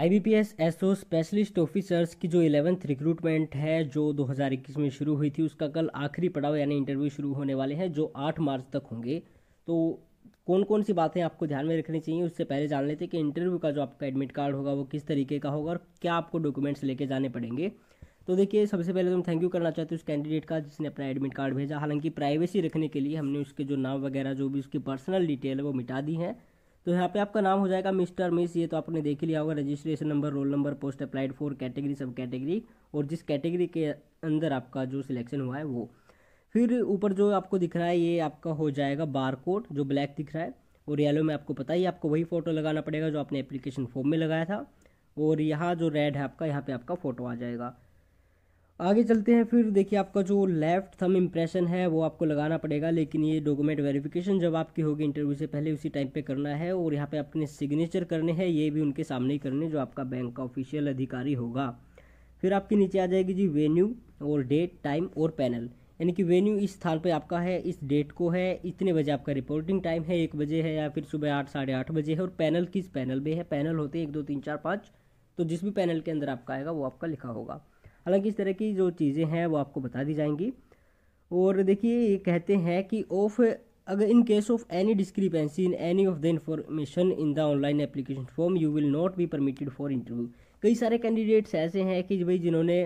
IBPS SO specialist officers की जो eleventh recruitment है जो 2021 में शुरू हुई थी उसका कल आखिरी पड़ाव यानी इंटरव्यू शुरू होने वाले हैं जो 8 मार्च तक होंगे तो कौन कौन सी बातें आपको ध्यान में रखनी चाहिए उससे पहले जान लेते कि इंटरव्यू का जो आपका एडमिट कार्ड होगा वो किस तरीके का होगा और क्या आपको डॉक्यूमेंट्स लेके जाने पड़ेंगे तो देखिए सबसे पहले तो हम थैंक यू करना चाहते हैं उस कैंडिडेट का जिसने अपना एडमिट कार्ड भेजा हालांकि प्राइवेसी रखने के लिए हमने उसके जो नाम वगैरह जो भी उसकी पर्सनल डिटेल है वो मिटा दी है तो यहाँ पे आपका नाम हो जाएगा मिस्टर मिस ये तो आपने देख ही लिया होगा registration number roll number post applied for category sub category और जिस कैटेगरी के अंदर आपका जो सिलेक्शन हुआ है वो फिर ऊपर जो आपको दिख रहा है ये आपका हो जाएगा बार कोड जो ब्लैक दिख रहा है और येलो में आपको पता ही आपको वही फ़ोटो लगाना पड़ेगा जो आपने एप्लीकेशन फॉर्म में लगाया था और यहाँ जो रेड है आपका यहाँ पर आपका फ़ोटो आ जाएगा आगे चलते हैं फिर देखिए आपका जो लेफ्ट थम इम्प्रेशन है वो आपको लगाना पड़ेगा लेकिन ये डॉक्यूमेंट वेरिफिकेशन जब आपकी होगी इंटरव्यू से पहले उसी टाइम पे करना है और यहाँ पे अपने सिग्नेचर करने हैं ये भी उनके सामने ही करने जो आपका बैंक का ऑफिशियल अधिकारी होगा फिर आपके नीचे आ जाएगी जी वेन्यू और डेट टाइम और पैनल यानी कि वेन्यू इस स्थान पर आपका है इस डेट को है इतने बजे आपका रिपोर्टिंग टाइम है एक बजे है या फिर सुबह आठ साढ़े आठ बजे है और पैनल किस पैनल में है पैनल होते हैं एक दो तीन चार पाँच तो जिस भी पैनल के अंदर आपका आएगा वो आपका लिखा होगा हालांकि इस तरह की जो चीज़ें हैं वो आपको बता दी जाएंगी और देखिए ये कहते हैं कि ऑफ अगर in case of any discrepancy in any of the information in the online application form you will not be permitted for interview कई सारे कैंडिडेट्स ऐसे हैं कि भाई जिन्होंने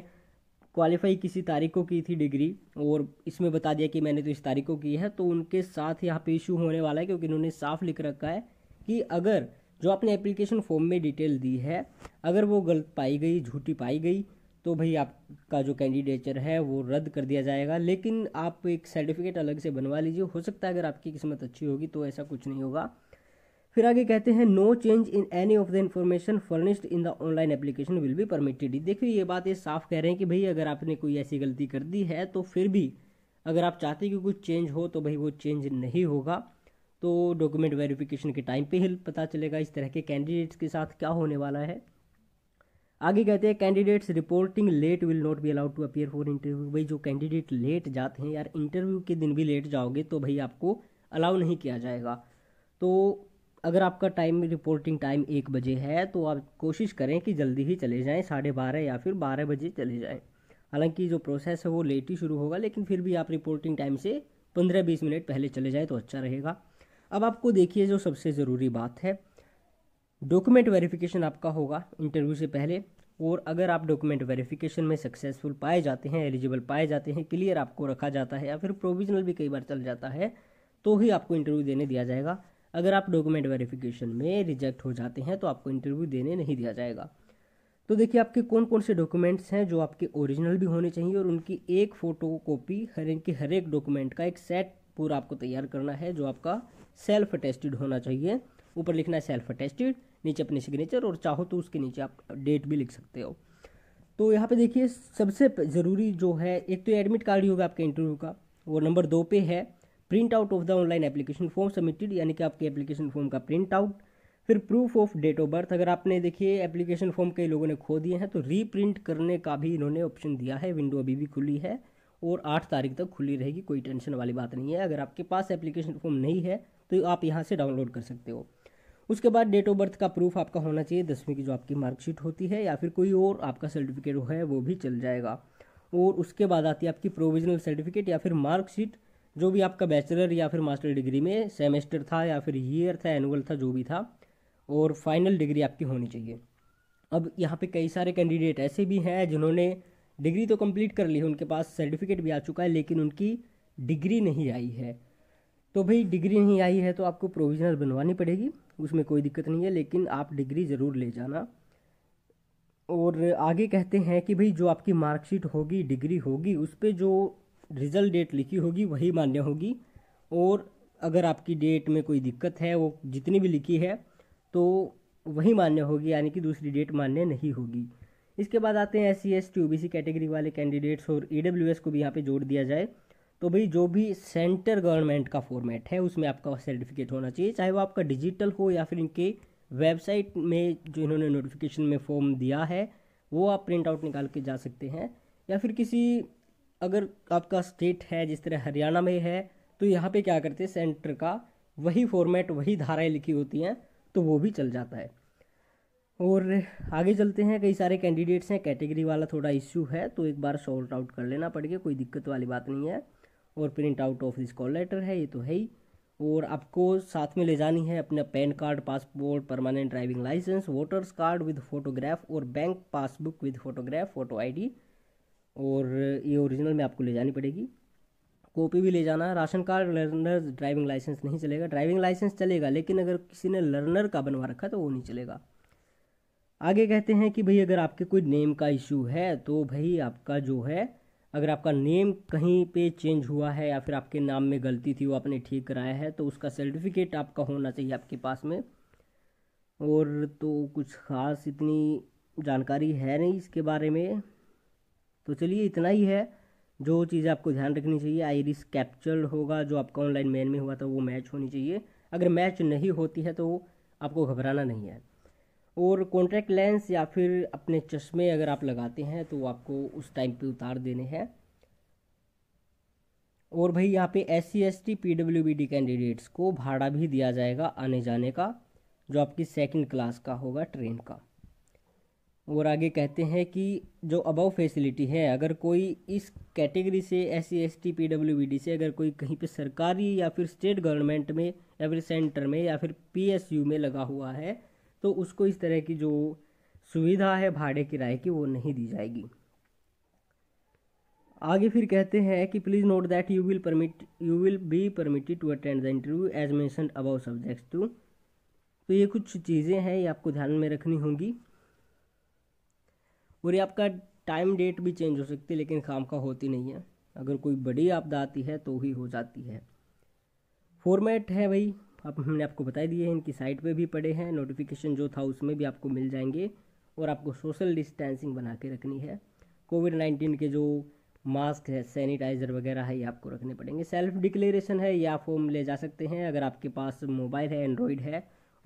क्वालिफाई किसी तारीख को की थी डिग्री और इसमें बता दिया कि मैंने तो इस तारीख को की है तो उनके साथ यहाँ पे इशू होने वाला है क्योंकि उन्होंने साफ लिख रखा है कि अगर जो आपने एप्लीकेशन फॉर्म में डिटेल दी है अगर वो गलत पाई गई झूठी पाई गई तो भाई आपका जो कैंडिडेचर है वो रद्द कर दिया जाएगा लेकिन आप एक सर्टिफिकेट अलग से बनवा लीजिए हो सकता है अगर आपकी किस्मत अच्छी होगी तो ऐसा कुछ नहीं होगा फिर आगे कहते हैं no change in any of the information furnished in the online application will be permitted देखिए ये बात ये साफ कह रहे हैं कि भाई अगर आपने कोई ऐसी गलती कर दी है तो फिर भी अगर आप चाहते कि कुछ चेंज हो तो भाई वो चेंज नहीं होगा तो डॉक्यूमेंट वेरिफिकेशन के टाइम पे ही पता चलेगा इस तरह के कैंडिडेट्स के साथ क्या होने वाला है आगे कहते हैं candidates reporting late will not be allowed to appear for interview भाई जो कैंडिडेट लेट जाते हैं यार इंटरव्यू के दिन भी लेट जाओगे तो भाई आपको अलाउ नहीं किया जाएगा तो अगर आपका टाइम रिपोर्टिंग टाइम एक बजे है तो आप कोशिश करें कि जल्दी ही चले जाएँ साढ़े बारह या फिर बारह बजे चले जाएँ हालांकि जो प्रोसेस है वो लेट ही शुरू होगा लेकिन फिर भी आप रिपोर्टिंग टाइम से पंद्रह बीस मिनट पहले चले जाएँ तो अच्छा रहेगा अब आपको देखिए जो सबसे ज़रूरी बात है डॉक्यूमेंट वेरिफिकेशन आपका होगा इंटरव्यू से पहले और अगर आप डॉक्यूमेंट वेरिफिकेशन में सक्सेसफुल पाए जाते हैं एलिजिबल पाए जाते हैं क्लियर आपको रखा जाता है या फिर प्रोविजनल भी कई बार चल जाता है तो ही आपको इंटरव्यू देने दिया जाएगा अगर आप डॉक्यूमेंट वेरिफिकेशन में रिजेक्ट हो जाते हैं तो आपको इंटरव्यू देने नहीं दिया जाएगा तो देखिए आपके कौन कौन से डॉक्यूमेंट्स हैं जो आपके ओरिजिनल भी होने चाहिए और उनकी एक फ़ोटो कॉपी हर इनके हर एक डॉक्यूमेंट का एक सेट पूरा आपको तैयार करना है जो आपका सेल्फ अटेस्टेड होना चाहिए ऊपर लिखना है सेल्फ अटेस्टेड नीचे अपने सिग्नेचर और चाहो तो उसके नीचे आप डेट भी लिख सकते हो तो यहाँ पे देखिए सबसे ज़रूरी जो है एक तो एडमिट कार्ड ही होगा आपके इंटरव्यू का वो नंबर दो पे है print out of the online application form submitted यानी कि आपके एप्लीकेशन फॉर्म का प्रिंट आउट फिर proof of date of birth अगर आपने देखिए एप्लीकेशन फॉर्म कई लोगों ने खो दिए हैं तो रीप्रिंट करने का भी इन्होंने ऑप्शन दिया है विंडो अभी भी खुली है और आठ तारीख तक खुली रहेगी कोई टेंशन वाली बात नहीं है अगर आपके पास एप्लीकेशन फॉर्म नहीं है तो आप यहाँ से डाउनलोड कर सकते हो उसके बाद डेट ऑफ बर्थ का प्रूफ आपका होना चाहिए दसवीं की जो आपकी मार्कशीट होती है या फिर कोई और आपका सर्टिफिकेट है वो भी चल जाएगा और उसके बाद आती है आपकी प्रोविजनल सर्टिफिकेट या फिर मार्कशीट जो भी आपका बैचलर या फिर मास्टर डिग्री में सेमेस्टर था या फिर ईयर था एनुअल था जो भी था और फाइनल डिग्री आपकी होनी चाहिए अब यहाँ पे कई सारे कैंडिडेट ऐसे भी हैं जिन्होंने डिग्री तो कंप्लीट कर ली है उनके पास सर्टिफिकेट भी आ चुका है लेकिन उनकी डिग्री नहीं आई है तो भाई डिग्री नहीं आई है तो आपको प्रोविजनल बनवानी पड़ेगी उसमें कोई दिक्कत नहीं है लेकिन आप डिग्री ज़रूर ले जाना और आगे कहते हैं कि भाई जो आपकी मार्कशीट होगी डिग्री होगी उस पर जो रिज़ल्ट डेट लिखी होगी वही मान्य होगी और अगर आपकी डेट में कोई दिक्कत है वो जितनी भी लिखी है तो वही मान्य होगी यानी कि दूसरी डेट मान्य नहीं होगी इसके बाद आते हैं S C S T O B C category वाले कैंडिडेट्स और ई डब्ल्यू एस को भी यहाँ पे जोड़ दिया जाए तो भाई जो भी सेंटर गवर्नमेंट का फॉर्मेट है उसमें आपका सर्टिफिकेट होना चाहिए चाहे वो आपका डिजिटल हो या फिर इनके वेबसाइट में जो इन्होंने नोटिफिकेशन में फॉर्म दिया है वो आप प्रिंट आउट निकाल के जा सकते हैं या फिर किसी अगर आपका स्टेट है जिस तरह हरियाणा में है तो यहाँ पे क्या करते हैं सेंटर का वही फॉर्मेट वही धाराएं लिखी होती हैं तो वो भी चल जाता है और आगे चलते हैं कई सारे कैंडिडेट्स हैं कैटेगरी वाला थोड़ा इश्यू है तो एक बार सॉल्ट आउट कर लेना पड़ेगा कोई दिक्कत वाली बात नहीं है और print out of this call letter है ये तो है ही और आपको साथ में ले जानी है अपना PAN card passport permanent driving licence voters card with photograph और bank passbook with photograph photo ID और ये ओरिजिनल में आपको ले जानी पड़ेगी कॉपी भी ले जाना ration card learner driving licence नहीं चलेगा ड्राइविंग लाइसेंस चलेगा लेकिन अगर किसी ने लर्नर का बनवा रखा तो वो नहीं चलेगा आगे कहते हैं कि भाई अगर आपके कोई नेम का इशू है तो भाई आपका जो है अगर आपका नेम कहीं पे चेंज हुआ है या फिर आपके नाम में गलती थी वो आपने ठीक कराया है तो उसका सर्टिफिकेट आपका होना चाहिए आपके पास में और तो कुछ ख़ास इतनी जानकारी है नहीं इसके बारे में तो चलिए इतना ही है जो चीज़ें आपको ध्यान रखनी चाहिए आईरिस कैप्चर होगा जो आपका ऑनलाइन मैन में हुआ था वो मैच होनी चाहिए अगर मैच नहीं होती है तो आपको घबराना नहीं है और कॉन्ट्रैक्ट लेंस या फिर अपने चश्मे अगर आप लगाते हैं तो आपको उस टाइम पे उतार देने हैं और भाई यहाँ पे S C S T P W B D candidates को भाड़ा भी दिया जाएगा आने जाने का जो आपकी सेकंड क्लास का होगा ट्रेन का और आगे कहते हैं कि जो अबव फैसिलिटी है अगर कोई इस कैटेगरी से S C S T P W B D से अगर कोई कहीं पे सरकारी या फिर स्टेट गवर्नमेंट में या फिर सेंटर में या फिर पी एस यू में लगा हुआ है तो उसको इस तरह की जो सुविधा है भाड़े किराए की वो नहीं दी जाएगी आगे फिर कहते हैं कि please note that you will permit you will be permitted to attend the interview as mention above subjects to तो ये कुछ चीज़ें हैं ये आपको ध्यान में रखनी होंगी और ये आपका टाइम डेट भी चेंज हो सकती है लेकिन काम का होती नहीं है अगर कोई बड़ी आपदा आती है तो ही हो जाती है फॉर्मेट है भाई आप हमने आपको बता दिए हैं इनकी साइट पे भी पड़े हैं नोटिफिकेशन जो था उसमें भी आपको मिल जाएंगे और आपको सोशल डिस्टेंसिंग बना के रखनी है कोविड नाइन्टीन के जो मास्क है सैनिटाइज़र वगैरह है ये आपको रखने पड़ेंगे सेल्फ डिक्लेरेशन है या फॉर्म ले जा सकते हैं अगर आपके पास मोबाइल है एंड्रॉयड है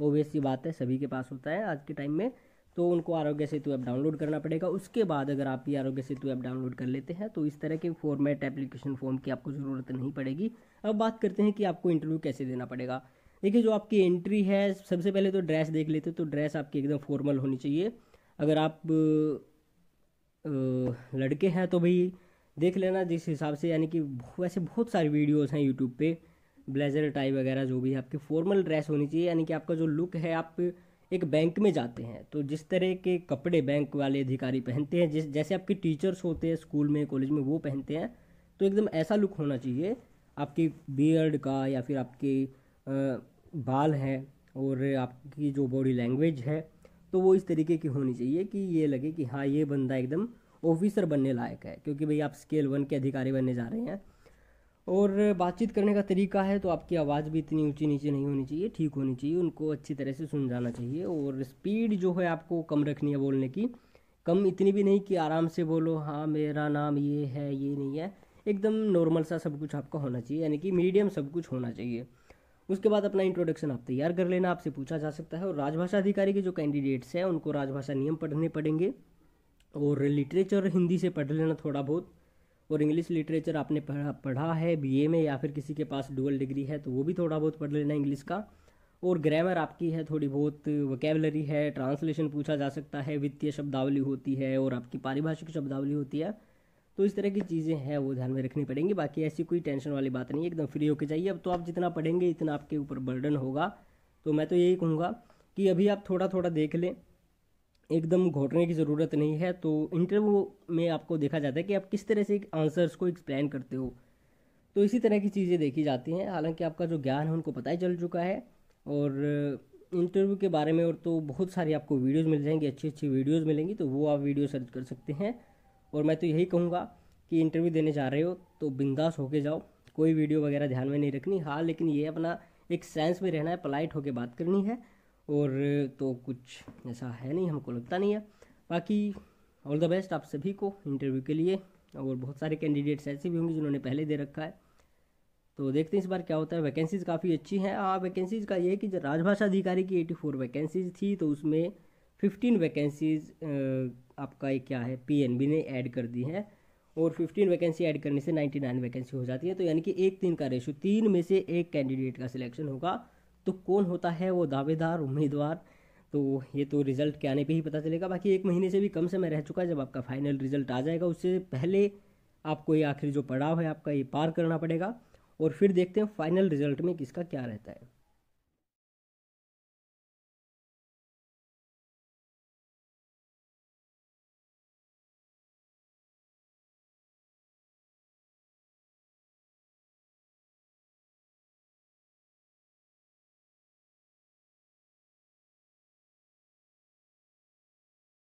ओबियस सी बात है सभी के पास होता है आज के टाइम में तो उनको आरोग्य सेतु ऐप डाउनलोड करना पड़ेगा उसके बाद अगर आप ये आरोग्य सेतु ऐप डाउनलोड कर लेते हैं तो इस तरह के फॉर्मेट एप्लीकेशन फॉर्म की आपको ज़रूरत नहीं पड़ेगी अब बात करते हैं कि आपको इंटरव्यू कैसे देना पड़ेगा देखिए जो आपकी एंट्री है सबसे पहले तो ड्रेस देख लेते तो ड्रेस आपकी एकदम फॉर्मल होनी चाहिए अगर आप लड़के हैं तो भाई देख लेना जिस हिसाब से यानी कि वैसे बहुत सारी वीडियोस हैं यूट्यूब पे ब्लेजर टाई वगैरह जो भी है आपकी फॉर्मल ड्रेस होनी चाहिए यानी कि आपका जो लुक है आप एक बैंक में जाते हैं तो जिस तरह के कपड़े बैंक वाले अधिकारी पहनते हैं जिस जैसे आपके टीचर्स होते हैं स्कूल में कॉलेज में वो पहनते हैं तो एकदम ऐसा लुक होना चाहिए आपकी बियर्ड का या फिर आपके बाल हैं और आपकी जो बॉडी लैंग्वेज है तो वो इस तरीके की होनी चाहिए कि ये लगे कि हाँ ये बंदा एकदम ऑफिसर बनने लायक है क्योंकि भाई आप स्केल वन के अधिकारी बनने जा रहे हैं और बातचीत करने का तरीका है तो आपकी आवाज़ भी इतनी ऊंची नीचे नहीं होनी चाहिए ठीक होनी चाहिए उनको अच्छी तरह से सुन जाना चाहिए और स्पीड जो है आपको कम रखनी है बोलने की कम इतनी भी नहीं कि आराम से बोलो हाँ मेरा नाम ये है ये नहीं है एकदम नॉर्मल सा सब कुछ आपका होना चाहिए यानी कि मीडियम सब कुछ होना चाहिए उसके बाद अपना इंट्रोडक्शन आप तैयार कर लेना आपसे पूछा जा सकता है और राजभाषा अधिकारी के जो कैंडिडेट्स हैं उनको राजभाषा नियम पढ़ने पड़ेंगे और लिटरेचर हिंदी से पढ़ लेना थोड़ा बहुत और इंग्लिश लिटरेचर आपने पढ़ा पढ़ा है बी में या फिर किसी के पास डुअल डिग्री है तो वो भी थोड़ा बहुत पढ़ लेना इंग्लिश का और ग्रामर आपकी है थोड़ी बहुत वकेबलरी है ट्रांसलेशन पूछा जा सकता है वित्तीय शब्दावली होती है और आपकी पारिभाषिक शब्दावली होती है तो इस तरह की चीज़ें हैं वो ध्यान में रखनी पड़ेंगी बाकी ऐसी कोई टेंशन वाली बात नहीं है एकदम फ्री होकर जाइए अब तो आप जितना पढ़ेंगे इतना आपके ऊपर बर्डन होगा तो मैं तो यही कहूँगा कि अभी आप थोड़ा थोड़ा देख लें एकदम घोटने की ज़रूरत नहीं है तो इंटरव्यू में आपको देखा जाता है कि आप किस तरह से आंसर्स को एक्सप्लेन करते हो तो इसी तरह की चीज़ें देखी जाती हैं हालांकि आपका जो ज्ञान है उनको पता ही चल चुका है और इंटरव्यू के बारे में और तो बहुत सारी आपको वीडियोस मिल जाएंगी अच्छी अच्छी वीडियोस मिलेंगी तो वो आप वीडियो सर्च कर सकते हैं और मैं तो यही कहूँगा कि इंटरव्यू देने जा रहे हो तो बिंदास होके जाओ कोई वीडियो वगैरह ध्यान में नहीं रखनी हाँ लेकिन ये अपना एक सेंस में रहना है पोलाइट होकर बात करनी है और तो कुछ ऐसा है नहीं हमको लगता नहीं है बाकी ऑल द बेस्ट आप सभी को इंटरव्यू के लिए और बहुत सारे कैंडिडेट्स ऐसे भी होंगे जिन्होंने पहले दे रखा है तो देखते हैं इस बार क्या होता है वैकेंसीज़ काफ़ी अच्छी हैं हाँ वैकेंसीज़ का ये है कि राजभाषा अधिकारी की एटी फोर वैकेंसीज़ थी तो उसमें फिफ्टीन वैकेंसीज़ आपका ये क्या है पीएनबी ने ऐड कर दी है और 15 वैकेंसी ऐड करने से 99 वैकेंसी हो जाती है तो यानी कि एक तीन का रेशो तीन में से एक कैंडिडेट का सिलेक्शन होगा तो कौन होता है वो दावेदार उम्मीदवार तो ये तो रिजल्ट के आने पे ही पता चलेगा बाकी एक महीने से भी कम समय रह चुका है जब आपका फाइनल रिजल्ट आ जाएगा उससे पहले आपको ये आखिरी जो पड़ाव है आपका ये पार करना पड़ेगा और फिर देखते हैं फाइनल रिजल्ट में किसका क्या रहता है